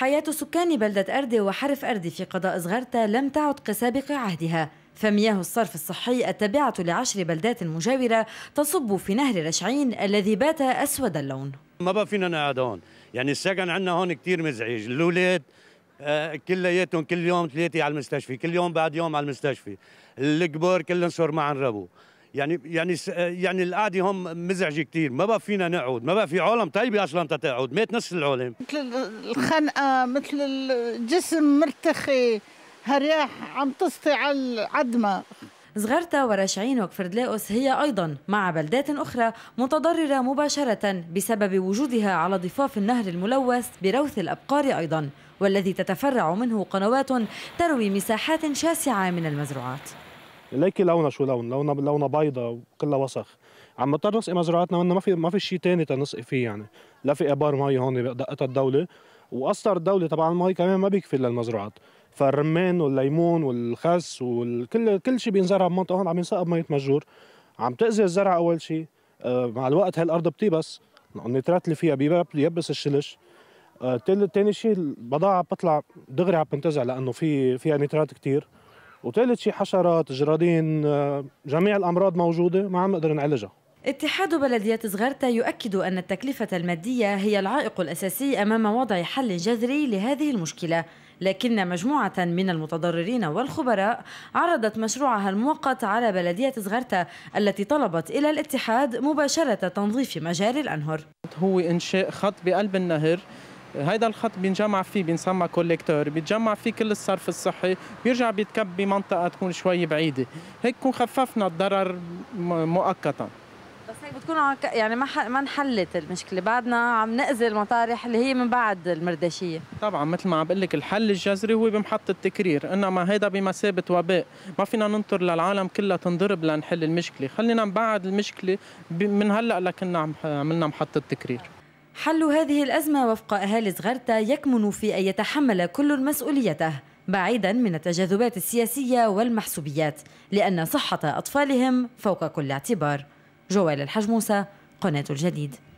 حياة سكان بلدة أردي وحرف أردي في قضاء صغرتا لم تعد كسابق عهدها فمياه الصرف الصحي التابعة لعشر بلدات مجاورة تصب في نهر رشعين الذي بات أسود اللون ما بقى فينا نقعد هون يعني السكن عندنا هون كتير مزعج الأولاد آه، كلياتهم كل يوم ثلاثة على المستشفى كل يوم بعد يوم على المستشفى الكبار كلهم صار معن ربو يعني يعني يعني القعده هم مزعجه كثير ما بقى فينا نقعد ما بقى في عالم طيبه اصلا تقعد مات نص العالم مثل الخنقه مثل الجسم مرتخي هرياح عم تسطي على العدمه صغرتا ورشعين وكفردلاؤس هي أيضا مع بلدات أخرى متضررة مباشرة بسبب وجودها على ضفاف النهر الملوث بروث الأبقار أيضا والذي تتفرع منه قنوات تروي مساحات شاسعة من المزروعات ليكي لونها شو لون لونها لونها بيضة وكلها وسخ عم نضطر نسقي مزروعاتنا ما في ما في شيء ثاني تنسقي فيه يعني لا في ابار مي هون دقتها الدوله واسطر الدوله طبعا المي كمان ما بيكفي للمزروعات فالرمان والليمون والخس وكل كل شيء بينزرع بمنطقه هون عم ينسقى بمية مجور عم تاذي الزرع اول شيء آه، مع الوقت هالارض بتيبس النترات اللي فيها بيبس الشلش ثاني آه، شيء البضاعه بتطلع دغري عم تنتزع لانه في فيها نترات كثير وثالث شيء حشرات جرادين آه، جميع الامراض موجوده ما عم نقدر نعالجها اتحاد بلديات صغرتا يؤكد أن التكلفة المادية هي العائق الأساسي أمام وضع حل جذري لهذه المشكلة لكن مجموعة من المتضررين والخبراء عرضت مشروعها المؤقت على بلدية صغرتا التي طلبت إلى الاتحاد مباشرة تنظيف مجاري الأنهر هو إنشاء خط بقلب النهر هيدا الخط بينجمع فيه بنسمى كوليكتور بيتجمع فيه كل الصرف الصحي بيرجع بيتكب بمنطقه تكون شوي بعيده هيك بكون خففنا الضرر مؤقتا بس هيك بتكون يعني ما ما انحلت المشكله بعدنا عم ناذي المطارح اللي هي من بعد المرداشيه طبعا مثل ما عم بقول لك الحل الجذري هو بمحط التكرير انما هيدا بمثابه وباء ما فينا ننطر للعالم كلها تنضرب لنحل المشكله خلينا نبعد المشكله من هلا لكنا عملنا محط التكرير حل هذه الأزمة وفق أهالي زغرتا يكمن في أن يتحمل كل مسؤوليته بعيدا من التجاذبات السياسية والمحسوبيات لأن صحة أطفالهم فوق كل اعتبار جوال الحجموسة قناة الجديد